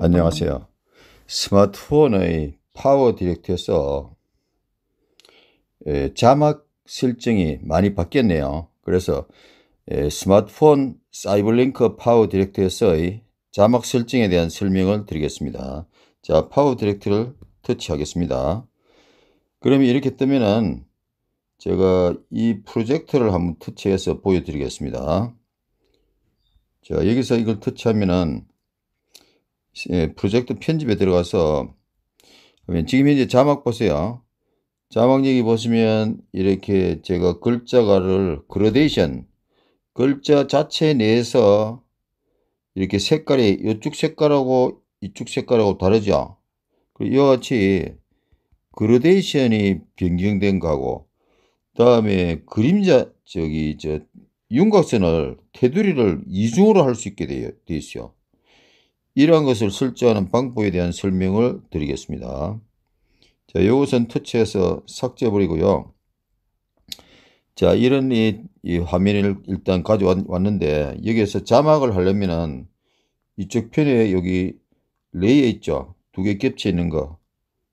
안녕하세요. 스마트폰의 파워 디렉트에서 자막 설정이 많이 바뀌었네요. 그래서 스마트폰 사이버링크 파워 디렉트에서의 자막 설정에 대한 설명을 드리겠습니다. 자, 파워 디렉트를 터치하겠습니다. 그러면 이렇게 뜨면은 제가 이 프로젝트를 한번 터치해서 보여드리겠습니다. 자, 여기서 이걸 터치하면은 예, 프로젝트 편집에 들어가서 그러면 지금 현재 자막 보세요. 자막 여기 보시면 이렇게 제가 글자가를 그라데이션 글자 자체 내에서 이렇게 색깔이 이쪽 색깔하고 이쪽 색깔하고 다르죠. 이와 같이 그라데이션이 변경된 거하고 다음에 그림자 저기 저 윤곽선을 테두리를 이중으로 할 수 있게 되어 있어요. 이러한 것을 설정하는 방법에 대한 설명을 드리겠습니다. 자, 이것은 터치해서 삭제해버리고요. 자, 이런 이, 이 화면을 일단 가져왔는데 여기에서 자막을 하려면은 이쪽 편에 여기 레이에 있죠. 두 개 겹쳐 있는 거.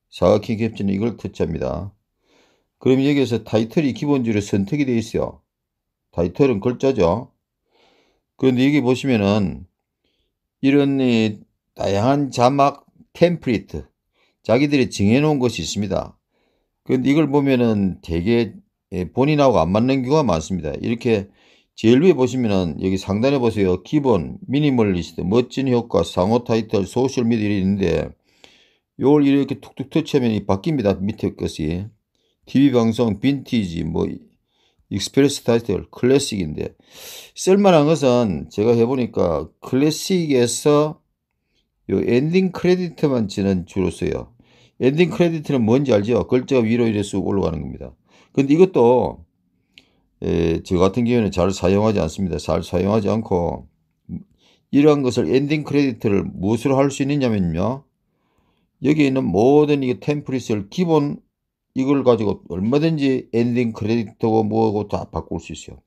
사각형 겹치는 이걸 터치합니다. 그럼 여기에서 타이틀이 기본적으로 선택이 되어 있어요. 타이틀은 글자죠. 그런데 여기 보시면은 이런 이 다양한 자막 템플릿 자기들이 정해놓은 것이 있습니다. 그런데 이걸 보면은 되게 예, 본인하고 안 맞는 경우가 많습니다. 이렇게 제일 위에 보시면은 여기 상단에 보세요. 기본, 미니멀리스트, 멋진 효과, 상호 타이틀, 소셜미디어 있는데 요걸 이렇게 툭툭 터치하면 바뀝니다. 밑에 것이. TV 방송, 빈티지, 뭐 익스프레스 타이틀, 클래식인데 쓸만한 것은 제가 해보니까 클래식에서 요 엔딩 크레디트만 지는 주로 써요. 엔딩 크레디트는 뭔지 알죠? 글자가 위로 이래 쑥 올라가는 겁니다. 근데 이것도 에, 저 같은 경우에는 잘 사용하지 않습니다. 잘 사용하지 않고 이러한 것을 엔딩 크레디트를 무엇으로 할 수 있느냐면요. 여기 있는 모든 이 템플릿을 기본 이걸 가지고 얼마든지 엔딩 크레딧하고 뭐하고 다 바꿀 수 있어요.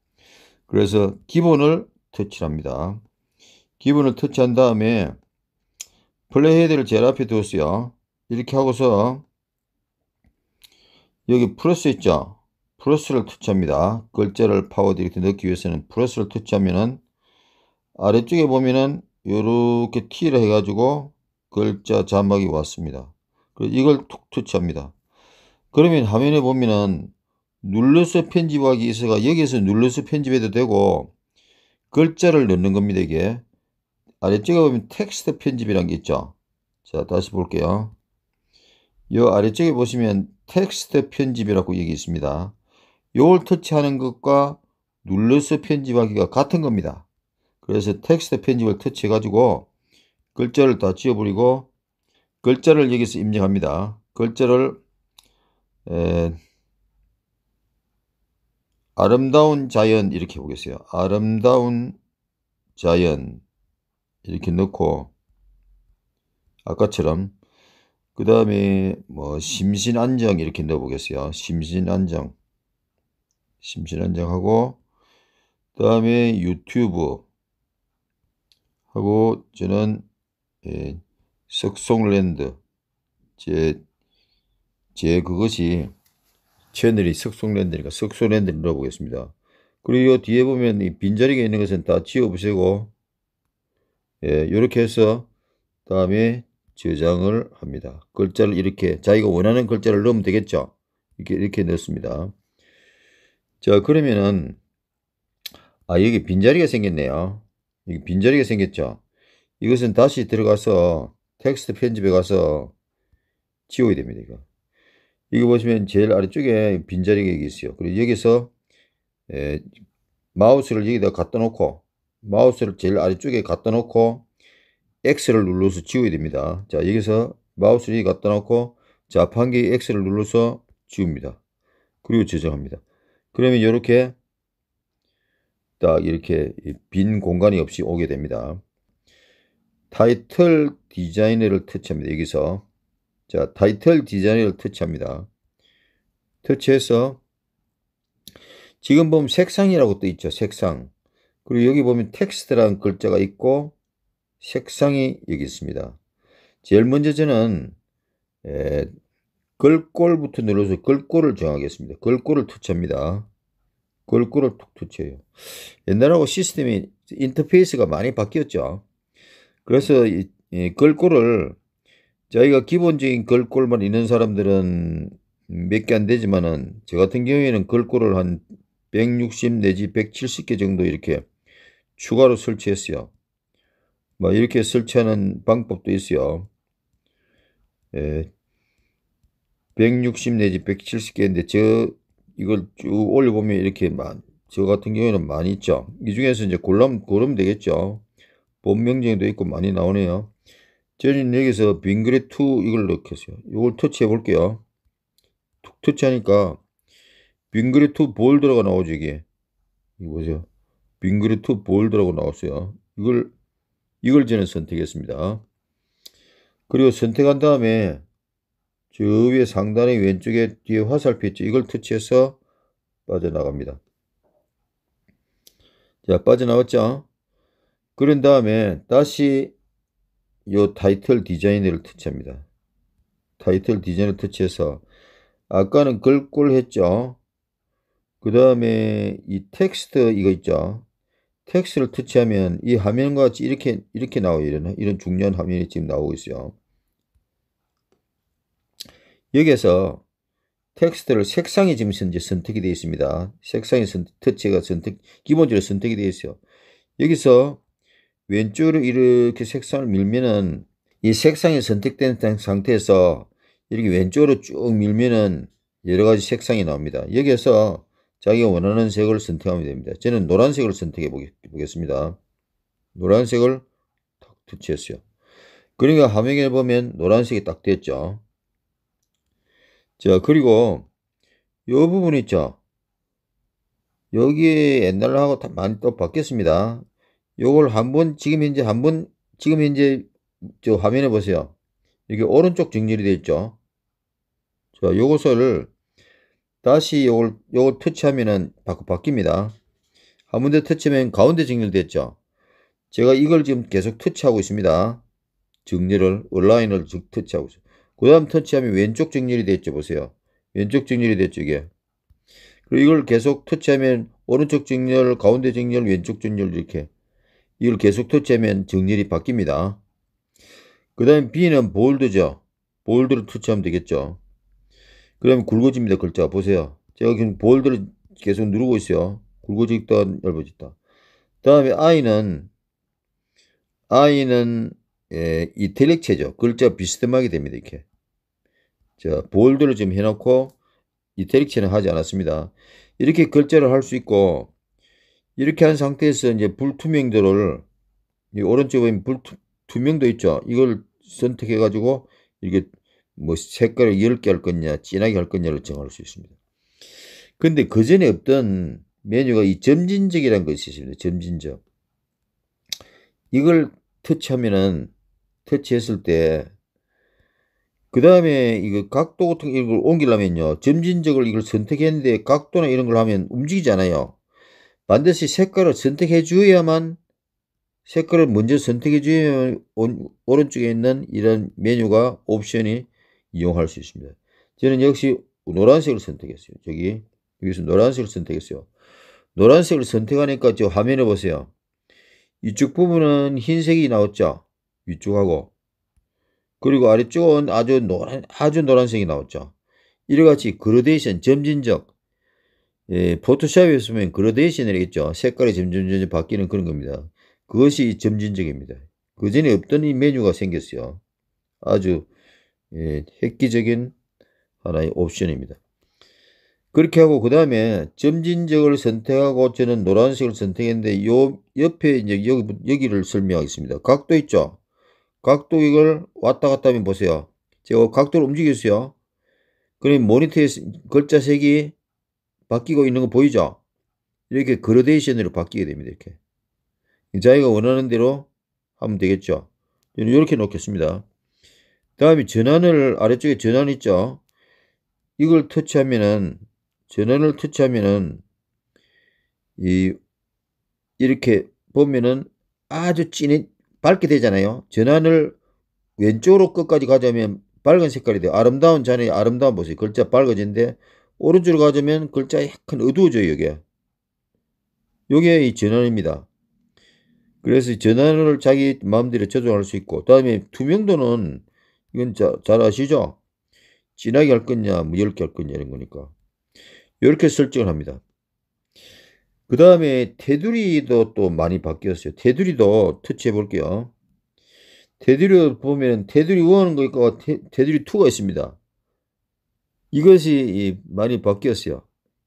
그래서 기본을 터치합니다. 기본을 터치한 다음에 플레이 헤드를 제일 앞에 두었어요. 이렇게 하고서 여기 플러스 있죠? 플러스를 터치합니다. 글자를 파워디렉트 넣기 위해서는 플러스를 터치하면은 아래쪽에 보면은 이렇게 T를 해가지고 글자 자막이 왔습니다. 이걸 툭 터치합니다. 그러면 화면에 보면은 눌러서 편집하기 있어가 여기에서 눌러서 편집해도 되고 글자를 넣는 겁니다 이게 아래쪽에 보면 텍스트 편집이란 게 있죠 자 다시 볼게요 요 아래쪽에 보시면 텍스트 편집이라고 여기 있습니다 요걸 터치하는 것과 눌러서 편집하기가 같은 겁니다 그래서 텍스트 편집을 터치해 가지고 글자를 다 지워버리고 글자를 여기서 입력합니다 글자를 에, 아름다운 자연 이렇게 보겠어요. 아름다운 자연 이렇게 넣고 아까처럼 그 다음에 뭐 심신안정 이렇게 넣어보겠어요. 심신안정 심신안정하고 그 다음에 유튜브 하고 저는 예, 석송랜드 제제 그것이 채널이 석송랜드니까 석송랜드를 넣어보겠습니다. 그리고 요 뒤에 보면 이 빈자리가 있는 것은 다 지워보시고 예, 요렇게 해서 다음에 저장을 합니다. 글자를 이렇게 자기가 원하는 글자를 넣으면 되겠죠. 이렇게 이렇게 넣습니다. 자 그러면은 아 여기 빈자리가 생겼네요. 여기 빈자리가 생겼죠. 이것은 다시 들어가서 텍스트 편집에 가서 지워야 됩니다. 이거. 여기 보시면 제일 아래쪽에 빈자리가 여기 있어요. 그리고 여기서 에, 마우스를 여기다 갖다 놓고 마우스를 제일 아래쪽에 갖다 놓고 X를 눌러서 지워야 됩니다. 자 여기서 마우스를 여기 갖다 놓고 자판기 X를 눌러서 지웁니다. 그리고 저장합니다. 그러면 이렇게 딱 이렇게 빈 공간이 없이 오게 됩니다. 타이틀 디자이너를 터치합니다. 여기서 자, 타이틀 디자인을 터치합니다. 터치해서 지금 보면 색상이라고 또 있죠. 색상. 그리고 여기 보면 텍스트라는 글자가 있고 색상이 여기 있습니다. 제일 먼저 저는 에, 글꼴부터 눌러서 글꼴을 정하겠습니다. 글꼴을 터치합니다. 글꼴을 툭 터치해요. 옛날하고 시스템이 인터페이스가 많이 바뀌었죠. 그래서 이, 이 글꼴을 자기가 기본적인 걸골만 있는 사람들은 몇 개 안 되지만은 저 같은 경우에는 걸골을 한 160 내지 170개 정도 이렇게 추가로 설치했어요. 뭐 이렇게 설치하는 방법도 있어요. 예, 160 내지 170개인데 저 이걸 쭉 올려보면 이렇게 만, 저 같은 경우에는 많이 있죠. 이 중에서 이제 골라 고르면 되겠죠. 본명정도 있고 많이 나오네요. 저는 여기서 빙그레 2 이걸 넣겠어요. 이걸 터치해 볼게요. 툭 터치하니까 빙그레 2 볼드라고 나오죠 이게. 이거 보세요. 빙그레 2 볼드라고 나왔어요. 이걸 이걸 저는 선택했습니다. 그리고 선택한 다음에 저 위에 상단의 왼쪽에 뒤에 화살표 있죠. 이걸 터치해서 빠져나갑니다. 자 빠져나왔죠. 그런 다음에 다시 요 타이틀 디자인을 터치합니다. 타이틀 디자인을 터치해서 아까는 글꼴 했죠. 그 다음에 이 텍스트 이거 있죠. 텍스트를 터치하면 이 화면과 같이 이렇게 이렇게 나와요. 이런, 이런 중요한 화면이 지금 나오고 있어요. 여기에서 텍스트를 색상이 지금 현재 선택이 되어 있습니다. 색상이 선, 터치가 선택, 기본적으로 선택이 되어 있어요. 여기서 왼쪽으로 이렇게 색상을 밀면은 이 색상이 선택된 상태에서 이렇게 왼쪽으로 쭉 밀면은 여러 가지 색상이 나옵니다. 여기에서 자기가 원하는 색을 선택하면 됩니다. 저는 노란색을 선택해 보겠습니다. 노란색을 탁 터치했어요. 그러니까 화면에 보면 노란색이 딱 됐죠. 자 그리고 이 부분 있죠. 여기 옛날하고 다 많이 또 바뀌었습니다. 요걸 한번 지금 현재 한번 지금 현재 저 화면에 보세요. 이게 오른쪽 정렬이 되어 있죠. 자, 요것을 다시 요걸 요걸 터치하면은 바, 바뀝니다. 한 번 더 터치하면 가운데 정렬됐죠. 제가 이걸 지금 계속 터치하고 있습니다. 정렬을 온라인을 터치하고 있어요. 그 다음 터치하면 왼쪽 정렬이 됐죠. 보세요. 왼쪽 정렬이 됐죠. 이게. 그리고 이걸 계속 터치하면 오른쪽 정렬, 가운데 정렬, 왼쪽 정렬 이렇게 이걸 계속 터치하면 정렬이 바뀝니다. 그 다음 B는 볼드죠. 볼드를 터치하면 되겠죠. 그럼 굵어집니다. 글자 보세요. 제가 지금 볼드를 계속 누르고 있어요. 굵어지다 넓어졌다. 다음에 I는 I는 예, 이탤릭체죠 글자 비스듬하게 됩니다. 이렇게. 자, 볼드를 지금 해놓고 이탤릭체는 하지 않았습니다. 이렇게 글자를 할 수 있고 이렇게 한 상태에서 이제 불투명도를 이 오른쪽에 보면 불투명도 있죠. 이걸 선택해 가지고 이게뭐 색깔을 열게 할 거냐 진하게 할 거냐를 정할 수 있습니다. 근데 그 전에 없던 메뉴가 이 점진적이라는 것이 있습니다. 점진적. 이걸 터치하면은 터치했을 때그 다음에 이거 각도 같은 이걸 옮기려면요 점진적을 이걸 선택했는데 각도나 이런 걸 하면 움직이잖아요 반드시 색깔을 선택해 주어야만 색깔을 먼저 선택해 주면 오른쪽에 있는 이런 메뉴가 옵션이 이용할 수 있습니다. 저는 역시 노란색을 선택했어요. 저기 여기서 노란색을 선택했어요. 노란색을 선택하니까 저화면을 보세요. 이쪽 부분은 흰색이 나왔죠. 위쪽하고 그리고 아래쪽은 아주 노란 아주 노란색이 나왔죠. 이와 같이 그로데이션 점진적 예, 포토샵에 쓰면 그라데이션이겠죠. 색깔이 점점 점점 바뀌는 그런 겁니다. 그것이 점진적입니다. 그 전에 없던 이 메뉴가 생겼어요. 아주 예, 획기적인 하나의 옵션입니다. 그렇게 하고 그 다음에 점진적을 선택하고 저는 노란색을 선택했는데 요 옆에 이제 여기, 여기를 설명하겠습니다. 각도 있죠? 각도 이걸 왔다 갔다 하면 보세요. 제가 각도를 움직였어요. 그럼 모니터에 글자 색이 바뀌고 있는 거 보이죠? 이렇게 그라데이션으로 바뀌게 됩니다. 이렇게. 자기가 원하는 대로 하면 되겠죠. 저는 이렇게 놓겠습니다. 다음에 전환을 아래쪽에 전환 있죠. 이걸 터치하면은 전환을 터치하면은 이 이렇게 보면은 아주 진해 밝게 되잖아요. 전환을 왼쪽으로 끝까지 가자면 밝은 색깔이 돼요. 아름다운 잔의 아름다운 모습, 글자 밝아진데 오른쪽으로 가자면 글자가 약간 어두워져요, 여기가. 요게 이 전환입니다. 그래서 전환을 자기 마음대로 조정할 수 있고, 그 다음에 투명도는, 이건 자, 잘 아시죠? 진하게 할 거냐, 뭐렇게할 거냐, 이런 거니까. 이렇게 설정을 합니다. 그 다음에 테두리도 또 많이 바뀌었어요. 테두리도 터치해 볼게요. 테두리 보면 테두리 1과 테두리 2가 있습니다. 이것이 많이 바뀌었어요.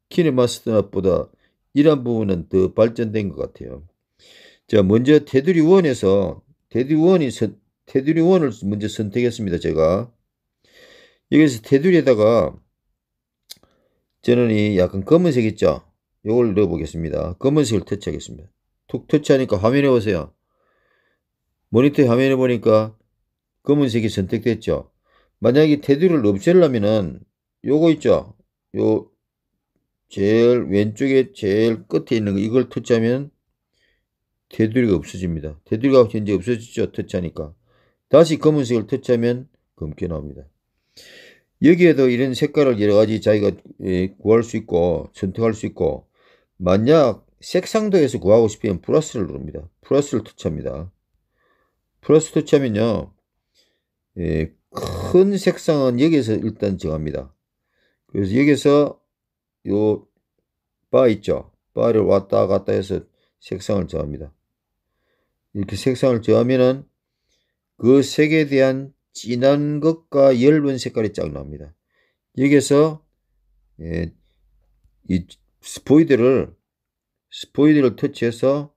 키네마스터보다 이런 부분은 더 발전된 것 같아요. 자, 먼저 테두리 원에서 테두리 원이 테두리 원을 먼저 선택했습니다. 제가 여기서 테두리에다가 저는 이 약간 검은색 있죠? 요걸 넣어보겠습니다. 검은색을 터치하겠습니다. 툭 터치하니까 화면에 보세요. 모니터 화면에 보니까 검은색이 선택됐죠. 만약에 테두리를 없애려면은 요거 있죠? 요 제일 왼쪽에 제일 끝에 있는 거 이걸 터치하면 테두리가 없어집니다. 테두리가 현재 없어지죠. 터치하니까. 다시 검은색을 터치하면 검게 나옵니다. 여기에도 이런 색깔을 여러 가지 자기가 예, 구할 수 있고 선택할 수 있고 만약 색상도에서 구하고 싶으면 플러스를 누릅니다. 플러스를 터치합니다. 플러스 터치하면요. 예, 큰 색상은 여기에서 일단 정합니다. 그래서 여기서 요바 있죠. 바를 왔다 갔다 해서 색상을 정합니다. 이렇게 색상을 정하면은 그 색에 대한 진한 것과 엷은 색깔이 쫙 나옵니다. 여기서 예, 이 스포이드를 스포이드를 터치해서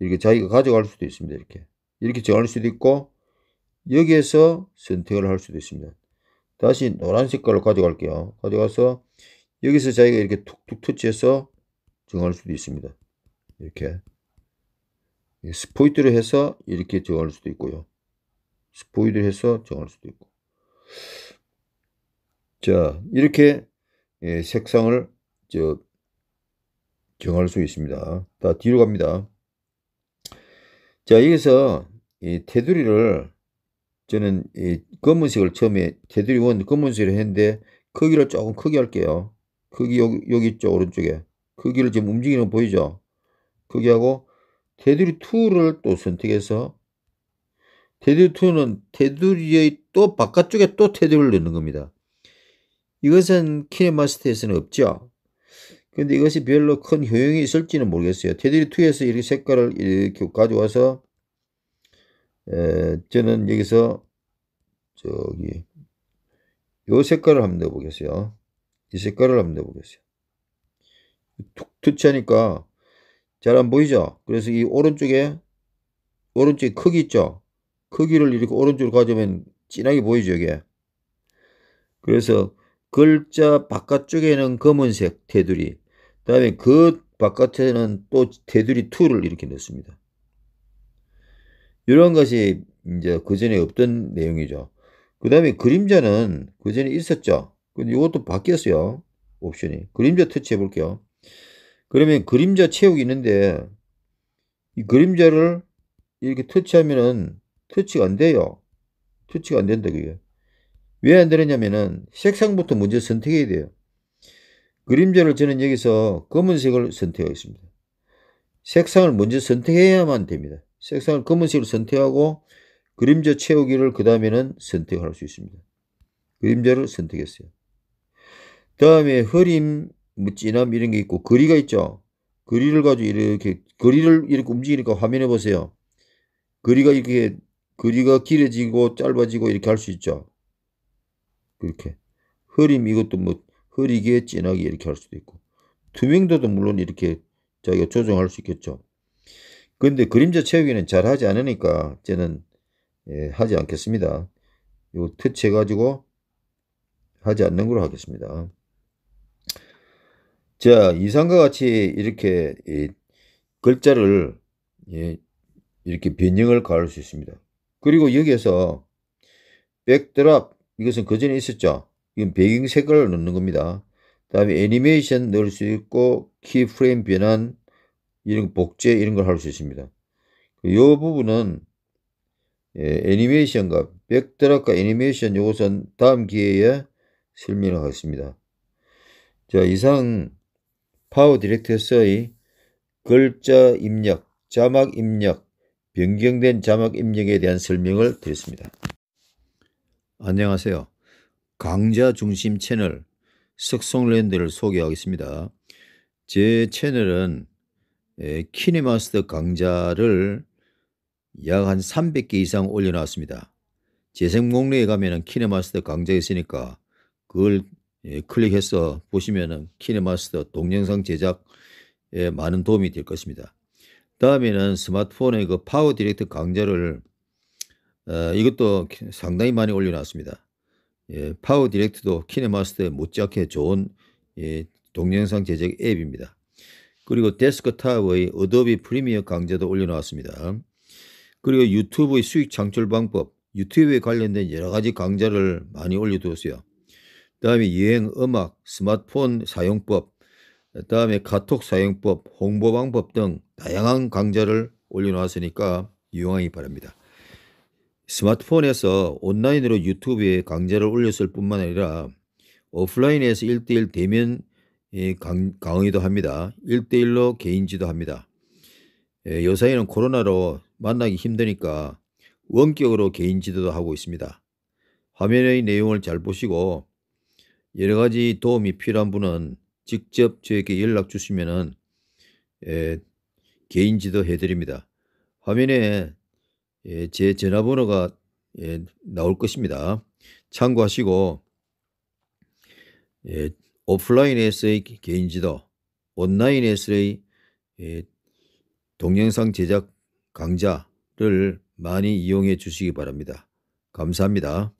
이렇게 자기가 가져갈 수도 있습니다. 이렇게 이렇게 정할 수도 있고 여기에서 선택을 할 수도 있습니다. 다시 노란 색깔로 가져갈게요. 가져가서 여기서 자기가 이렇게 툭툭 터치해서 정할 수도 있습니다. 이렇게 스포이드를 해서 이렇게 정할 수도 있고요. 스포이드를 해서 정할 수도 있고 자 이렇게 예, 색상을 저 정할 수 있습니다. 다 뒤로 갑니다. 자 여기서 이 테두리를 저는 이 검은색을 처음에 테두리 원 검은색을 했는데 크기를 조금 크게 할게요. 크기 여기, 여기 있죠 오른쪽에 크기를 지금 움직이는 거 보이죠? 크기하고 테두리 2를 또 선택해서 테두리 2는 테두리의 또 바깥쪽에 또 테두리를 넣는 겁니다. 이것은 키네마스터에서는 없죠. 근데 이것이 별로 큰 효용이 있을지는 모르겠어요. 테두리 2에서 이렇게 색깔을 이렇게 가져와서 에, 저는 여기서 저기 요 색깔을 한번 넣어보겠어요. 이 색깔을 한번 넣어보겠어요. 툭 터치하니까 잘 안 보이죠? 그래서 이 오른쪽에 오른쪽에 크기 있죠? 크기를 이렇게 오른쪽으로 가져면 오 진하게 보이죠 이게 그래서 글자 바깥쪽에는 검은색 테두리 그 다음에 그 바깥에는 또 테두리 2를 이렇게 넣습니다 이러한 것이 이제 그전에 없던 내용이죠. 그 다음에 그림자는 그전에 있었죠. 근데 이것도 바뀌었어요. 옵션이. 그림자 터치해 볼게요. 그러면 그림자 채우기 있는데 이 그림자를 이렇게 터치하면은 터치가 안 돼요. 터치가 안 된다 그게. 왜 안 되느냐면은 색상부터 먼저 선택해야 돼요. 그림자를 저는 여기서 검은색을 선택하겠습니다. 색상을 먼저 선택해야만 됩니다. 색상을 검은색으로 선택하고 그림자 채우기를 그 다음에는 선택할 수 있습니다. 그림자를 선택했어요. 다음에 흐림, 뭐 진함 이런 게 있고 거리가 있죠. 거리를 가지고 이렇게 거리를 이렇게 움직이니까 화면에 보세요. 거리가 이렇게 거리가 길어지고 짧아지고 이렇게 할 수 있죠. 그렇게 흐림 이것도 뭐 흐리게 진하게 이렇게 할 수도 있고 투명도도 물론 이렇게 자기가 조정할 수 있겠죠. 그런데 그림자 채우기는 잘 하지 않으니까 저는 예, 하지 않겠습니다. 요 터치 해가지고 하지 않는 걸로 하겠습니다. 자, 이상과 같이 이렇게 예, 글자를 예, 이렇게 변형을 가할 수 있습니다. 그리고 여기에서 백드랍 이것은 그전에 있었죠. 이건 배경 색깔을 넣는 겁니다. 다음에 애니메이션 넣을 수 있고 키프레임 변환 이런 복제 이런 걸 할 수 있습니다. 이 그 부분은 예, 애니메이션과 백드랍과 애니메이션 요것은 다음 기회에 설명을 하겠습니다. 자 이상 파워 디렉터에서의 글자 입력, 자막 입력, 변경된 자막 입력에 대한 설명을 드렸습니다. 안녕하세요. 강좌 중심 채널 석성랜드를 소개하겠습니다. 제 채널은 예, 키네마스터 강좌를 약 한 300개 이상 올려놨습니다. 재생 목록에 가면은 키네마스터 강좌 있으니까 그걸 예, 클릭해서 보시면은 키네마스터 동영상 제작에 많은 도움이 될 것입니다. 다음에는 스마트폰의 그 파워 디렉트 강좌를 어, 이것도 상당히 많이 올려놨습니다. 예, 파워 디렉트도 키네마스터에 못지않게 좋은 예, 동영상 제작 앱입니다. 그리고 데스크탑의 어도비 프리미어 강좌도 올려놓았습니다. 그리고 유튜브의 수익 창출 방법, 유튜브에 관련된 여러 가지 강좌를 많이 올려두었어요. 다음에 여행, 음악, 스마트폰 사용법, 다음에 카톡 사용법, 홍보 방법 등 다양한 강좌를 올려놓았으니까 이용하기 바랍니다. 스마트폰에서 온라인으로 유튜브에 강좌를 올렸을 뿐만 아니라 오프라인에서 1대1 대면 강, 강의도 합니다. 1대1로 개인 지도합니다. 예, 요사이는 코로나로 만나기 힘드니까 원격으로 개인 지도도 하고 있습니다. 화면의 내용을 잘 보시고 여러 가지 도움이 필요한 분은 직접 저에게 연락 주시면은 예, 개인 지도 해드립니다. 화면에 예, 제 전화번호가 예, 나올 것입니다. 참고하시고 예, 오프라인에서의 개인 지도, 온라인에서의 예, 동영상 제작 강좌를 많이 이용해 주시기 바랍니다. 감사합니다.